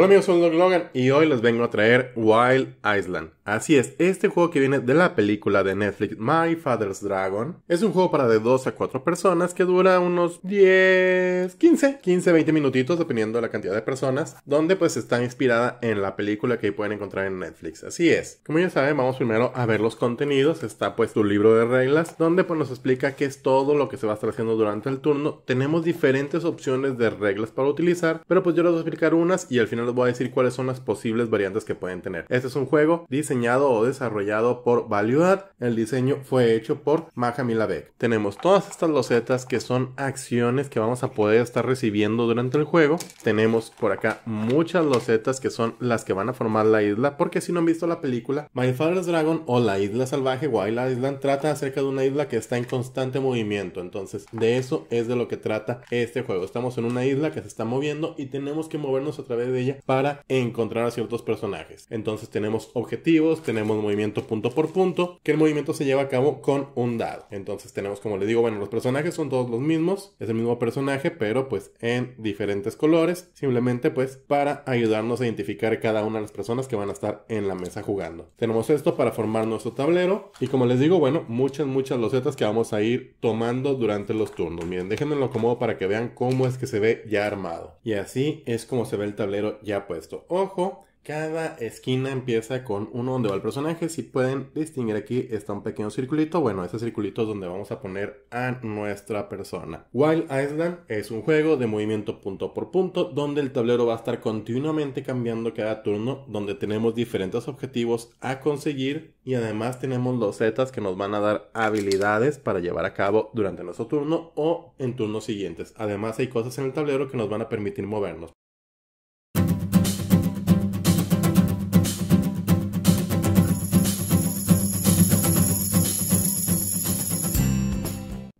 Hola amigos, soy Doug Logan y hoy les vengo a traer Wild Island. Así es, este juego que viene de la película de Netflix My Father's Dragon es un juego para de 2 a 4 personas que dura unos 10, 15, 15, 20 minutitos dependiendo de la cantidad de personas, donde pues está inspirada en la película que pueden encontrar en Netflix. Así es. Como ya saben, vamos primero a ver los contenidos. Está pues tu libro de reglas, donde pues nos explica qué es todo lo que se va a estar haciendo durante el turno. Tenemos diferentes opciones de reglas para utilizar, pero pues yo les voy a explicar unas y al final les voy a decir cuáles son las posibles variantes que pueden tener. Este es un juego diseñado o desarrollado por Valuad. El diseño fue hecho por Mahamila Beck. Tenemos todas estas losetas que son acciones que vamos a poder estar recibiendo durante el juego. Tenemos por acá muchas losetas que son las que van a formar la isla. Porque si no han visto la película, My Father's Dragon o la isla salvaje Wild Island trata acerca de una isla que está en constante movimiento. Entonces, de eso es de lo que trata este juego. Estamos en una isla que se está moviendo y tenemos que movernos a través de ella para encontrar a ciertos personajes. Entonces tenemos objetivos, tenemos movimiento punto por punto, que el movimiento se lleva a cabo con un dado. Entonces tenemos, como les digo, bueno, los personajes son todos los mismos, es el mismo personaje, pero pues en diferentes colores, simplemente pues para ayudarnos a identificar cada una de las personas que van a estar en la mesa jugando. Tenemos esto para formar nuestro tablero y como les digo, bueno, muchas, muchas losetas que vamos a ir tomando durante los turnos. Miren, déjenmelo cómodo para que vean cómo es que se ve ya armado. Y así es como se ve el tablero ya puesto. Ojo, cada esquina empieza con uno donde va el personaje. Si pueden distinguir aquí, está un pequeño circulito. Bueno, ese circulito es donde vamos a poner a nuestra persona. Wild Island es un juego de movimiento punto por punto, donde el tablero va a estar continuamente cambiando cada turno, donde tenemos diferentes objetivos a conseguir y además tenemos los zetas que nos van a dar habilidades para llevar a cabo durante nuestro turno o en turnos siguientes. Además hay cosas en el tablero que nos van a permitir movernos.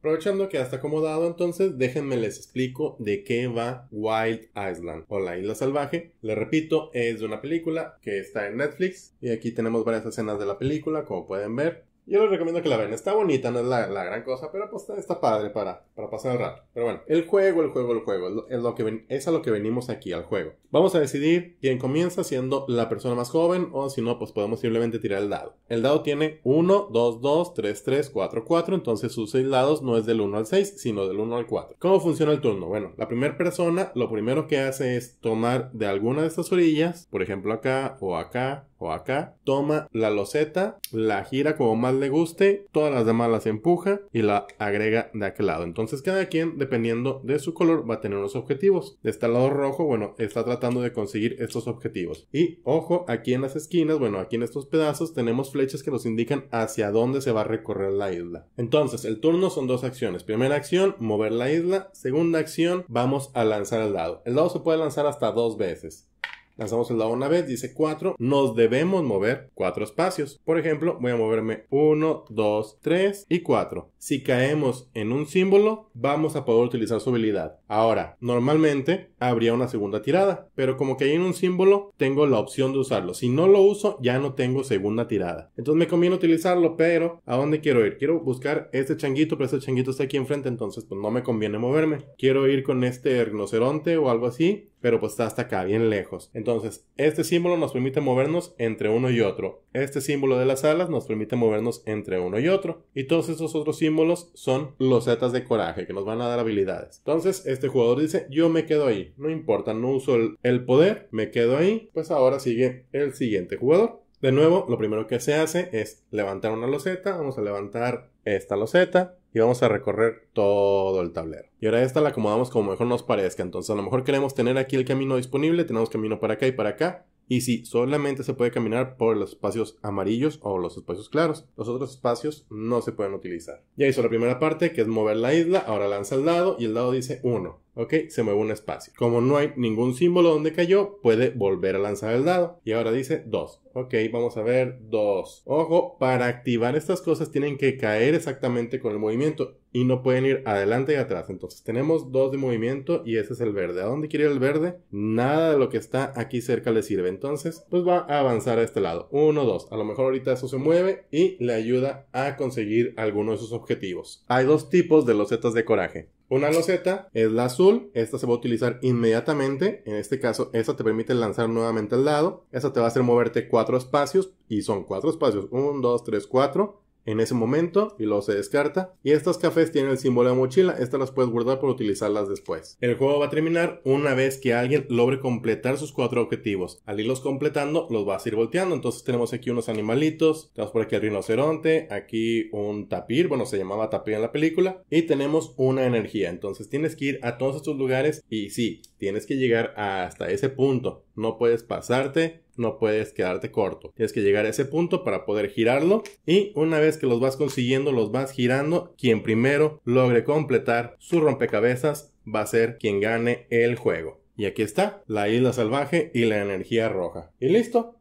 Aprovechando que ya está acomodado, entonces déjenme les explico de qué va Wild Island o la isla salvaje. Les repito, es de una película que está en Netflix y aquí tenemos varias escenas de la película, como pueden ver. Yo les recomiendo que la vean. Está bonita, no es la, gran cosa, pero pues está, padre para, para, pasar el rato. Pero bueno, el juego, el juego, el juego. Es, lo, que es a lo que venimos aquí, al juego. Vamos a decidir quién comienza siendo la persona más joven o si no, pues podemos simplemente tirar el dado. El dado tiene 1, 2, 2, 3, 3, 4, 4. Entonces sus 6 lados no es del 1 al 6, sino del 1 al 4. ¿Cómo funciona el turno? Bueno, la primera persona lo primero que hace es tomar de alguna de estas orillas, por ejemplo acá o acá o acá, toma la loseta, la gira como más le guste, todas las demás las empuja y la agrega de aquel lado. Entonces cada quien, dependiendo de su color, va a tener unos objetivos. De este lado rojo, bueno, está tratando de conseguir estos objetivos. Y ojo, aquí en las esquinas, bueno, aquí en estos pedazos tenemos flechas que nos indican hacia dónde se va a recorrer la isla. Entonces, el turno son dos acciones. Primera acción, mover la isla. Segunda acción, vamos a lanzar el dado. El dado se puede lanzar hasta dos veces. Lanzamos el dado una vez, dice 4. Nos debemos mover 4 espacios. Por ejemplo, voy a moverme 1, 2, 3 y 4. Si caemos en un símbolo, vamos a poder utilizar su habilidad. Ahora, normalmente habría una segunda tirada, pero como caí en un símbolo, tengo la opción de usarlo. Si no lo uso, ya no tengo segunda tirada. Entonces me conviene utilizarlo, pero ¿a dónde quiero ir? Quiero buscar este changuito, pero este changuito está aquí enfrente, entonces pues no me conviene moverme. Quiero ir con este rinoceronte o algo así pero pues está hasta acá, bien lejos. Entonces, este símbolo nos permite movernos entre uno y otro. Este símbolo de las alas nos permite movernos entre uno y otro. Y todos estos otros símbolos son los de coraje, que nos van a dar habilidades. Entonces, este jugador dice, yo me quedo ahí. No importa, no uso el, el poder, me quedo ahí. Pues ahora sigue el siguiente jugador. De nuevo, lo primero que se hace es levantar una loseta. Vamos a levantar esta loseta y vamos a recorrer todo el tablero. Y ahora esta la acomodamos como mejor nos parezca. Entonces a lo mejor queremos tener aquí el camino disponible, tenemos camino para acá y para acá. Y si solamente se puede caminar por los espacios amarillos o los espacios claros. Los otros espacios no se pueden utilizar. Ya hizo la primera parte, que es mover la isla. Ahora lanza el dado y el dado dice 1. ¿ok? Se mueve un espacio. Como no hay ningún símbolo donde cayó, puede volver a lanzar el dado. Y ahora dice 2. Ok, vamos a ver 2. Ojo, para activar estas cosas tienen que caer exactamente con el movimiento y no pueden ir adelante y atrás. Entonces tenemos 2 de movimiento y ese es el verde. ¿A dónde quiere ir el verde? Nada de lo que está aquí cerca le sirve. Entonces, pues va a avanzar a este lado. 1, 2. A lo mejor ahorita eso se mueve y le ayuda a conseguir alguno de sus objetivos. Hay dos tipos de losetas de coraje una loseta es la azul, esta se va a utilizar inmediatamente, en este caso esta te permite lanzar nuevamente al lado, esta te va a hacer moverte cuatro espacios y son cuatro espacios, 1, 2, 3, 4 en ese momento y luego se descarta. Y estas cafés tienen el símbolo de mochila, estas las puedes guardar para utilizarlas después. El juego va a terminar una vez que alguien logre completar sus cuatro objetivos. Al irlos completando, los vas a ir volteando. Entonces tenemos aquí unos animalitos, tenemos por aquí el rinoceronte, aquí un tapir, bueno, se llamaba tapir en la película, y tenemos una energía. Entonces tienes que ir a todos estos lugares y sí, Tienes que llegar hasta ese punto. No puedes pasarte, no puedes quedarte corto. Tienes que llegar a ese punto para poder girarlo. Y una vez que los vas consiguiendo, los vas girando, quien primero logre completar su rompecabezas va a ser quien gane el juego. Y aquí está, la isla salvaje y la energía roja. Y listo,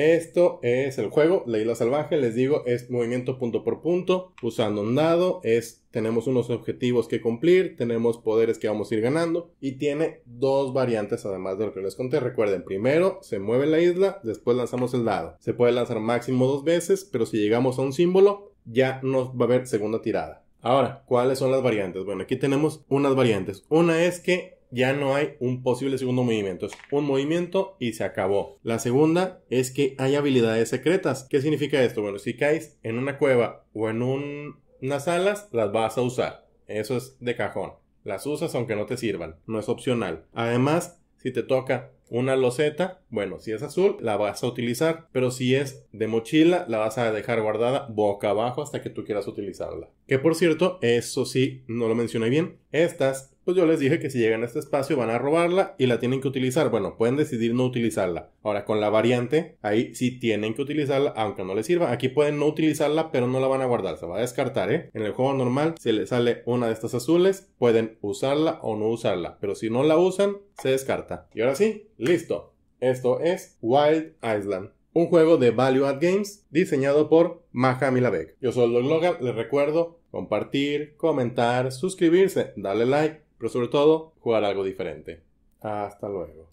esto es el juego, la isla salvaje, les digo, es movimiento punto por punto, usando un dado, es tenemos unos objetivos que cumplir, tenemos poderes que vamos a ir ganando y tiene dos variantes además de lo que les conté. Recuerden, primero se mueve la isla, después lanzamos el dado. Se puede lanzar máximo dos veces, pero si llegamos a un símbolo, ya nos va a haber segunda tirada. Ahora, ¿cuáles son las variantes? Bueno, aquí tenemos unas variantes. Una es que ya no hay un posible segundo movimiento. Es un movimiento y se acabó. La segunda es que hay habilidades secretas. ¿Qué significa esto? Bueno, si caes en una cueva o en unas alas, las vas a usar. Eso es de cajón. Las usas aunque no te sirvan. No es opcional. Además, si te toca una loseta, bueno, si es azul, la vas a utilizar, pero si es de mochila, la vas a dejar guardada boca abajo hasta que tú quieras utilizarla. Que por cierto, eso sí, no lo mencioné bien, estas pues yo les dije que si llegan a este espacio van a robarla y la tienen que utilizar. Bueno, pueden decidir no utilizarla. Ahora, con la variante, ahí sí tienen que utilizarla, aunque no les sirva. Aquí pueden no utilizarla, pero no la van a guardar, se va a descartar, ¿eh? En el juego normal, si les sale una de estas azules, pueden usarla o no usarla. Pero si no la usan, se descarta. Y ahora sí, listo. Esto es Wild Island un juego de Value Add Games diseñado por Maja Milabek. Yo soy el Logan, les recuerdo compartir, comentar, suscribirse, darle like pero sobre todo jugar algo diferente. Hasta luego.